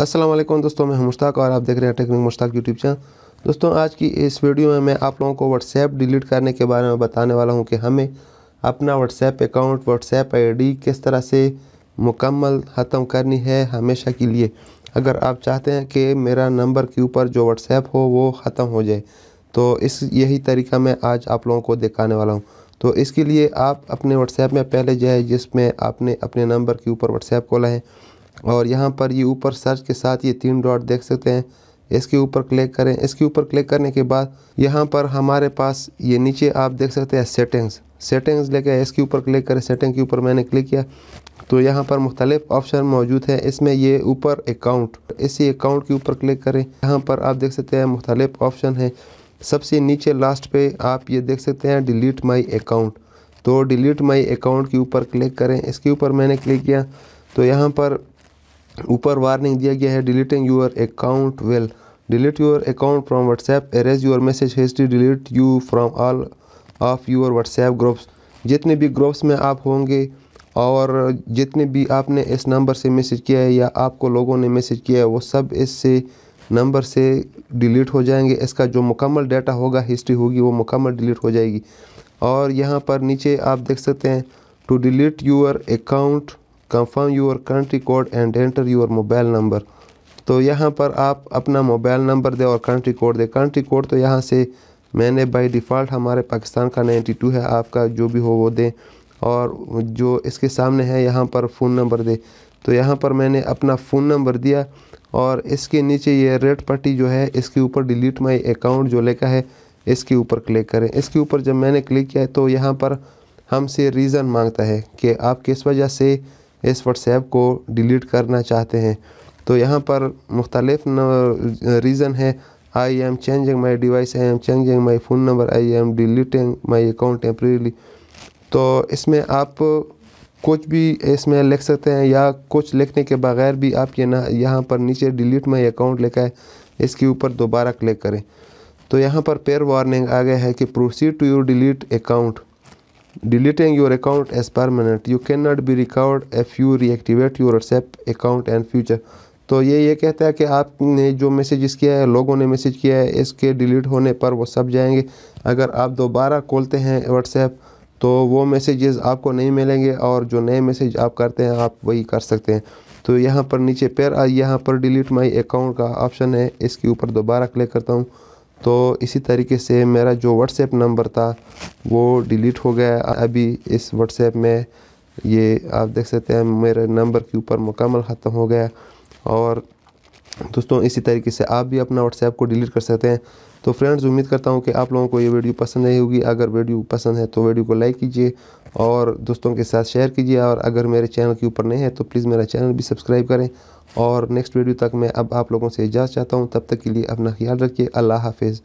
असलम दोस्तों मैं मुश्ताक और आप देख रहे हैं टेक्निक मुश्ताक यूट्यूब चैनल दोस्तों आज की इस वीडियो में मैं आप लोगों को व्हाट्सएप डिलीट करने के बारे में बताने वाला हूं कि हमें अपना व्हाट्सएप अकाउंट व्हाट्सएप आईडी किस तरह से मुकम्मल ख़त्म करनी है हमेशा के लिए अगर आप चाहते हैं कि मेरा नंबर के ऊपर जो व्हाट्सएप हो वो ख़त्म हो जाए तो इस यही तरीका मैं आज आप लोगों को दिखाने वाला हूँ तो इसके लिए आप अपने व्हाट्सएप में पहले जाए जिसमें आपने अपने नंबर के ऊपर व्हाट्सएप खोला है और यहाँ पर ये ऊपर सर्च के साथ ये तीन डॉट देख सकते हैं इसके ऊपर क्लिक करें इसके ऊपर क्लिक करने के बाद यहाँ पर हमारे पास ये नीचे आप देख सकते हैं सेटिंग्स सेटिंग्स लेके इसके ऊपर क्लिक करें सेटिंग के ऊपर मैंने क्लिक किया तो यहाँ पर मुख्तलिफ ऑप्शन मौजूद है इसमें ये ऊपर अकाउंट इसी अकाउंट के ऊपर क्लिक करें यहाँ पर आप देख सकते हैं मुख्तलिफ ऑप्शन है सबसे नीचे लास्ट पे आप ये देख सकते हैं डिलीट माई अकाउंट तो डिलीट माई अकाउंट के ऊपर क्लिक करें इसके ऊपर मैंने क्लिक किया तो यहाँ पर ऊपर वार्निंग दिया गया है deleting your account will delete your account from WhatsApp erase your message history delete you from all of your WhatsApp groups जितने भी ग्रुप्स में आप होंगे और जितने भी आपने इस नंबर से मैसेज किया है या आपको लोगों ने मैसेज किया है वो सब इससे नंबर से डिलीट हो जाएंगे इसका जो मुकम्मल डाटा होगा हिस्ट्री होगी वो मुकम्मल डिलीट हो जाएगी और यहाँ पर नीचे आप देख सकते हैं to delete your account confirm your country code and enter your mobile number तो यहाँ पर आप अपना मोबाइल नंबर दें और कंट्री कोड दें कंट्री कोड तो यहाँ से मैंने बाय डिफ़ॉल्ट हमारे पाकिस्तान का 92 है आपका जो भी हो वो दें और जो इसके सामने है यहाँ पर फ़ोन नंबर दें तो यहाँ पर मैंने अपना फ़ोन नंबर दिया और इसके नीचे ये रेड पट्टी जो है इसके ऊपर डिलीट माई अकाउंट जो लिखा है इसके ऊपर क्लिक करें इसके ऊपर जब मैंने क्लिक किया तो यहाँ पर हमसे रीज़न मांगता है कि आप किस वजह से इस व्हाट्सएप को डिलीट करना चाहते हैं तो यहाँ पर मुख्तलिफ रीज़न है I am changing my device I am changing my phone number I am deleting my account temporarily तो इसमें आप कुछ भी इसमें लिख सकते हैं या कुछ लिखने के बगैर भी आप ये ना यहाँ पर नीचे डिलीट माई अकाउंट लिखा है इसके ऊपर दोबारा क्लिक करें तो यहाँ पर पेयर वार्निंग आ गया है कि proceed to your delete account deleting your account as permanent you cannot be recovered if you reactivate your whatsapp account and future तो ये ये कहता है कि आपने जो मैसेज किया है लोगों ने मैसेज किया है इसके डिलीट होने पर वो सब जाएंगे अगर आप दोबारा खोलते हैं व्हाट्सएप तो वो मैसेजेस आपको नहीं मिलेंगे और जो नए मैसेज आप करते हैं आप वही कर सकते हैं तो यहाँ पर नीचे पैर यहाँ पर डिलीट माई अकाउंट का ऑप्शन है इसके ऊपर दोबारा क्लिक करता हूँ तो इसी तरीके से मेरा जो व्हाट्सएप नंबर था वो डिलीट हो गया अभी इस व्हाट्सएप में ये आप देख सकते हैं मेरे नंबर के ऊपर मुकम्मल ख़त्म हो गया और दोस्तों इसी तरीके से आप भी अपना व्हाट्सएप को डिलीट कर सकते हैं तो फ्रेंड्स उम्मीद करता हूँ कि आप लोगों को ये वीडियो पसंद आई होगी अगर वीडियो पसंद है तो वीडियो को लाइक कीजिए और दोस्तों के साथ शेयर कीजिए और अगर मेरे चैनल के ऊपर नहीं है तो प्लीज़ मेरा चैनल भी सब्सक्राइब करें और नेक्स्ट वीडियो तक मैं अब आप लोगों से इजाज़ चाहता हूँ तब तक के लिए अपना ख्याल रखिए अल्लाह हाफिज़